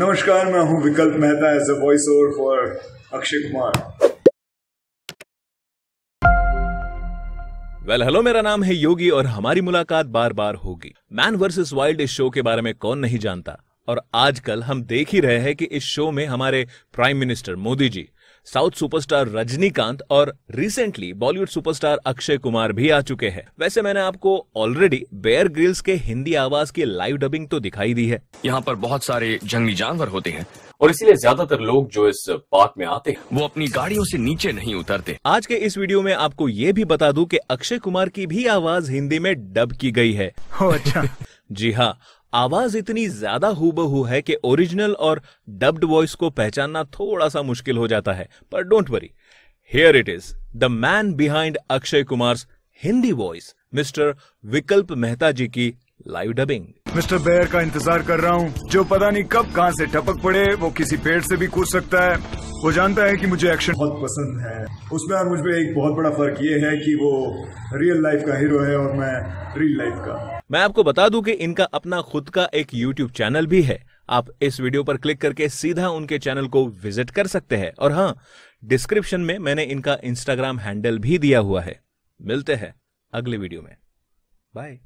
नमस्कार मैं हूं Vikalp Mehta as a voice over for Akshay Kumar well well, hello मेरा नाम है योगी और हमारी मुलाकात बार बार होगी मैन वर्सेस वाइल्ड इस शो के बारे में कौन नहीं जानता और आजकल हम देख ही रहे हैं कि इस शो में हमारे prime minister Modi ji south superstar Rajinikanth और रिसेंटली बॉलीवुड सुपरस्टार अक्षय कुमार भी आ चुके हैं वैसे मैंने आपको ऑलरेडी बेयर ग्रिल्स के हिंदी आवाज की लाइव डबिंग तो दिखाई दी है यहाँ पर बहुत सारे जंगली जानवर होते हैं और इसीलिए ज्यादातर लोग जो इस पार्क में आते हैं वो अपनी गाड़ियों से नीचे नहीं उतरते आज के इस वीडियो में आपको ये भी बता दूं कि अक्षय कुमार की भी आवाज हिंदी में डब की गई है अच्छा जी हाँ आवाज इतनी ज्यादा हूबहू है कि ओरिजिनल और डब्ड वॉइस को पहचानना थोड़ा सा मुश्किल हो जाता है पर don't worry here it is the man behind Akshay Kumar Hindi voice mister Vikalp Mehta जी की लाइव डबिंग मिस्टर बेयर का इंतजार कर रहा हूँ जो पता नहीं कब कहाँ से टपक पड़े वो किसी पेड़ से भी कूद सकता है वो जानता है कि मुझे एक्शन बहुत पसंद है उसमें और मुझ एक बहुत बड़ा फर्क ये है कि वो रियल लाइफ का हीरो है और मैं रियल लाइफ का मैं आपको बता दूं कि इनका अपना खुद का एक यूट्यूब चैनल भी है आप इस वीडियो पर क्लिक करके सीधा उनके चैनल को विजिट कर सकते हैं और हाँ डिस्क्रिप्शन में मैंने इनका इंस्टाग्राम हैंडल भी दिया हुआ है मिलते हैं अगले वीडियो में बाय